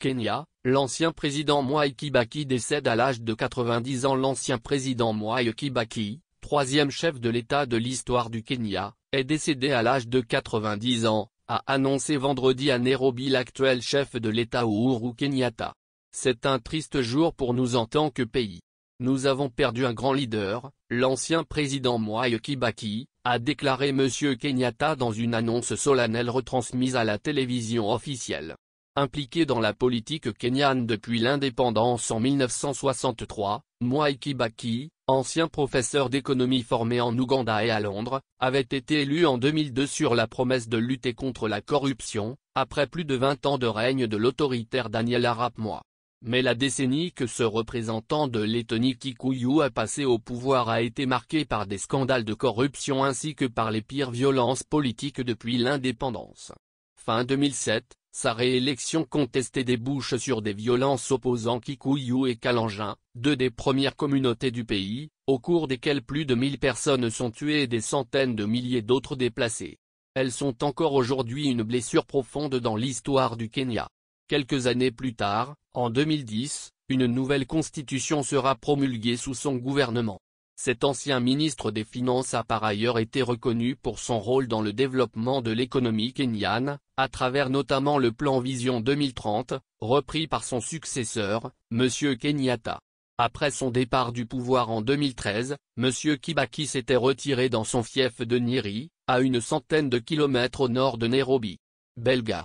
Kenya, l'ancien président Mwai Kibaki décède à l'âge de 90 ans L'ancien président Mwai Kibaki, troisième chef de l'État de l'histoire du Kenya, est décédé à l'âge de 90 ans, a annoncé vendredi à Nairobi l'actuel chef de l'État Uhuru Kenyatta. C'est un triste jour pour nous en tant que pays. Nous avons perdu un grand leader, l'ancien président Mwai Kibaki, a déclaré M. Kenyatta dans une annonce solennelle retransmise à la télévision officielle impliqué dans la politique kenyane depuis l'indépendance en 1963, Mwai Kibaki, ancien professeur d'économie formé en Ouganda et à Londres, avait été élu en 2002 sur la promesse de lutter contre la corruption, après plus de 20 ans de règne de l'autoritaire Daniel Arap Moi. Mais la décennie que ce représentant de Lettonie Kikuyu a passé au pouvoir a été marquée par des scandales de corruption ainsi que par les pires violences politiques depuis l'indépendance. Fin 2007, sa réélection contestée débouche sur des violences opposant Kikuyu et Kalangin, deux des premières communautés du pays, au cours desquelles plus de 1000 personnes sont tuées et des centaines de milliers d'autres déplacées. Elles sont encore aujourd'hui une blessure profonde dans l'histoire du Kenya. Quelques années plus tard, en 2010, une nouvelle constitution sera promulguée sous son gouvernement. Cet ancien ministre des Finances a par ailleurs été reconnu pour son rôle dans le développement de l'économie kenyane, à travers notamment le plan Vision 2030, repris par son successeur, M. Kenyatta. Après son départ du pouvoir en 2013, M. Kibaki s'était retiré dans son fief de Nyeri, à une centaine de kilomètres au nord de Nairobi. Belga.